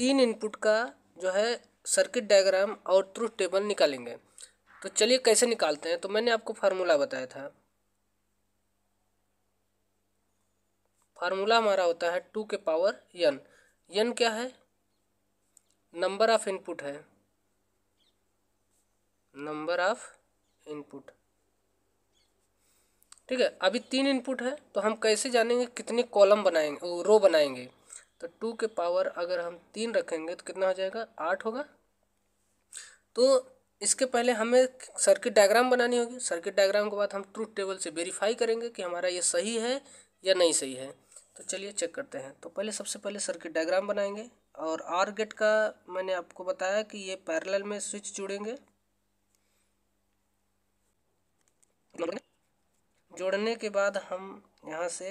तीन इनपुट का जो है सर्किट डायग्राम और ट्रूथ टेबल निकालेंगे तो चलिए कैसे निकालते हैं तो मैंने आपको फार्मूला बताया था फार्मूला हमारा होता है टू के पावर यन यन क्या है नंबर ऑफ इनपुट है नंबर ऑफ इनपुट ठीक है अभी तीन इनपुट है तो हम कैसे जानेंगे कितने कॉलम बनाएंगे रो बनाएंगे तो टू के पावर अगर हम तीन रखेंगे तो कितना हो जाएगा आठ होगा तो इसके पहले हमें सर्किट डायग्राम बनानी होगी सर्किट डायग्राम के बाद हम ट्रूथ टेबल से वेरीफाई करेंगे कि हमारा ये सही है या नहीं सही है तो चलिए चेक करते हैं तो पहले सबसे पहले सर्किट डायग्राम बनाएंगे और आर गेट का मैंने आपको बताया कि ये पैरेलल में स्विच जुड़ेंगे जोड़ने के बाद हम यहाँ से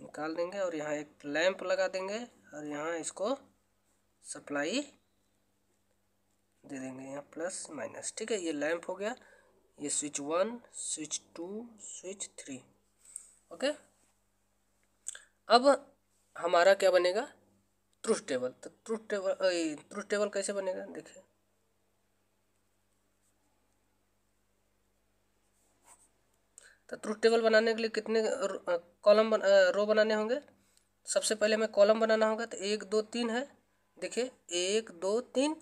निकाल देंगे और यहाँ एक लैंप लगा देंगे और यहाँ इसको सप्लाई दे देंगे यहाँ प्लस माइनस ठीक है ये लैंप हो गया ये switch one switch two switch three okay अब हमारा क्या बनेगा ट्रूथ टेबल तो ट्रूथ टेबल ट्रूथ टेबल कैसे बनेगा देखिए तो ट्रूथ टेबल बनाने के लिए कितने कॉलम बन, रो बनाने होंगे सबसे पहले हमें कॉलम बनाना होगा तो एक दो तीन है देखिए एक दो तीन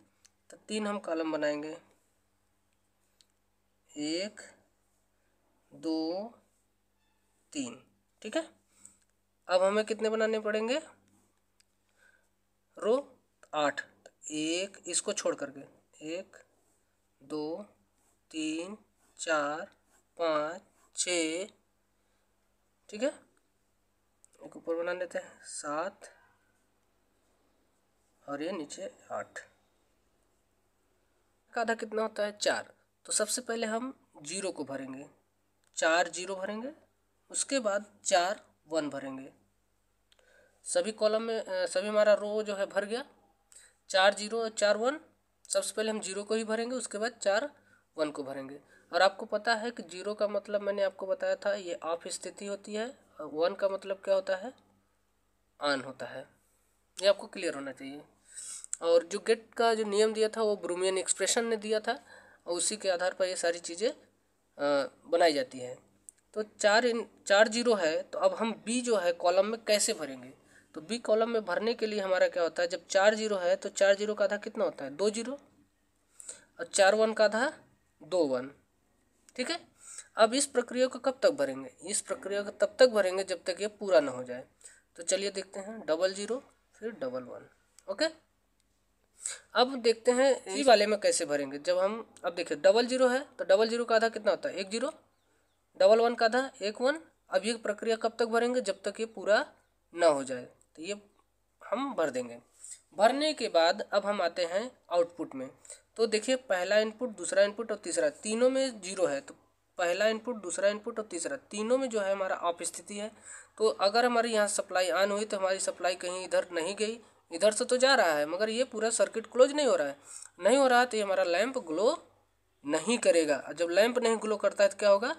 तो तीन हम कॉलम बनाएंगे एक दो तीन ठीक है अब हमें कितने बनाने पड़ेंगे रो आठ तो एक इसको छोड़ करके एक दो तीन चार पाँच छः ठीक है एक ऊपर बना लेते हैं सात और ये नीचे आठ का आधा कितना होता है चार तो सबसे पहले हम जीरो को भरेंगे चार जीरो भरेंगे उसके बाद चार वन भरेंगे सभी कॉलम में सभी हमारा रो जो है भर गया चार जीरो और चार वन सबसे पहले हम जीरो को ही भरेंगे उसके बाद चार वन को भरेंगे और आपको पता है कि जीरो का मतलब मैंने आपको बताया था ये ऑफ स्थिति होती है और वन का मतलब क्या होता है ऑन होता है ये आपको क्लियर होना चाहिए और जो गेट का जो नियम दिया था वो ब्रूमियन एक्सप्रेशन ने दिया था और उसी के आधार पर ये सारी चीज़ें बनाई जाती हैं तो चार इन चार जीरो है तो अब हम बी जो है कॉलम में कैसे भरेंगे तो बी कॉलम में भरने के लिए हमारा क्या होता है जब चार जीरो है तो चार जीरो का आधा कितना होता है दो जीरो और चार वन का आधा दो वन ठीक है अब इस प्रक्रिया को कब तक भरेंगे इस प्रक्रिया को तब तक भरेंगे जब तक ये पूरा ना हो जाए तो चलिए देखते हैं डबल जीरो फिर डबल वन ओके अब देखते हैं इसी वाले में कैसे भरेंगे जब हम अब देखिए डबल जीरो है तो डबल जीरो का आधा कितना होता है एक जीरो डबल वन का आधा एक वन अब ये प्रक्रिया कब तक भरेंगे जब तक ये पूरा ना हो जाए तो ये हम भर देंगे भरने के बाद अब हम आते हैं आउटपुट में तो देखिए पहला इनपुट दूसरा इनपुट और तीसरा तीनों में जीरो है तो पहला इनपुट दूसरा इनपुट और तीसरा तीनों में जो है हमारा ऑफ स्थिति है तो अगर हमारे यहाँ सप्लाई ऑन हुई तो हमारी सप्लाई कहीं इधर नहीं गई इधर से तो जा रहा है मगर ये पूरा सर्किट क्लोज नहीं हो रहा है नहीं हो रहा तो ये हमारा लैंप ग्लो नहीं करेगा जब लैंप नहीं ग्लो करता है तो क्या होगा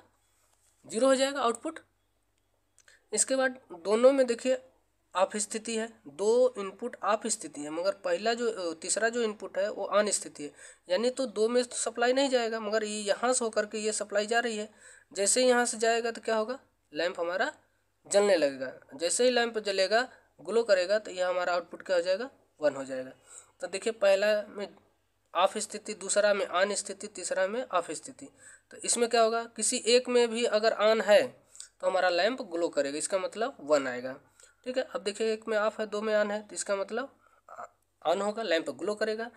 जीरो हो जाएगा आउटपुट इसके बाद दोनों में देखिए आप स्थिति है दो इनपुट आप स्थिति है मगर पहला जो तीसरा जो इनपुट है वो अन स्थिति है यानी तो दो में तो सप्लाई नहीं जाएगा मगर ये यहाँ से होकर के ये सप्लाई जा रही है जैसे ही यहाँ से जाएगा तो क्या होगा लैंप हमारा जलने लगेगा जैसे ही लैंप जलेगा ग्लो करेगा तो यह हमारा आउटपुट क्या हो जाएगा वन हो जाएगा तो देखिए पहला में ऑफ स्थिति दूसरा में आन स्थिति तीसरा में ऑफ स्थिति तो इसमें क्या होगा किसी एक में भी अगर आन है तो हमारा लैंप ग्लो करेगा इसका मतलब वन आएगा ठीक है अब देखिए एक में ऑफ है दो में ऑन है तो इसका मतलब ऑन होगा लैंप ग्लो करेगा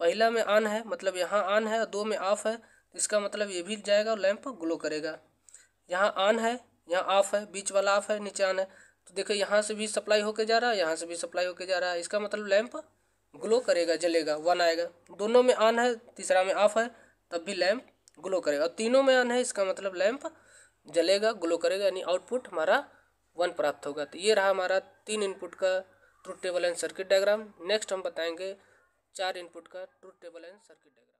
पहला में ऑन है मतलब यहाँ ऑन है और दो में ऑफ है तो इसका मतलब ये भी जाएगा और लैंप ग्लो करेगा यहाँ ऑन है यहाँ ऑफ है बीच वाला ऑफ है नीचे ऑन है तो देखो यहाँ से भी सप्लाई होके जा रहा है यहाँ से भी सप्लाई होके जा रहा है इसका मतलब लैंप ग्लो करेगा जलेगा वन आएगा दोनों में ऑन है तीसरा में ऑफ है तब भी लैंप ग्लो करेगा और तीनों में ऑन है इसका मतलब लैंप जलेगा ग्लो करेगा यानी आउटपुट हमारा वन प्राप्त होगा तो ये रहा हमारा तीन इनपुट का truth table and circuit diagram next हम बताएंगे चार इनपुट का truth table and circuit diagram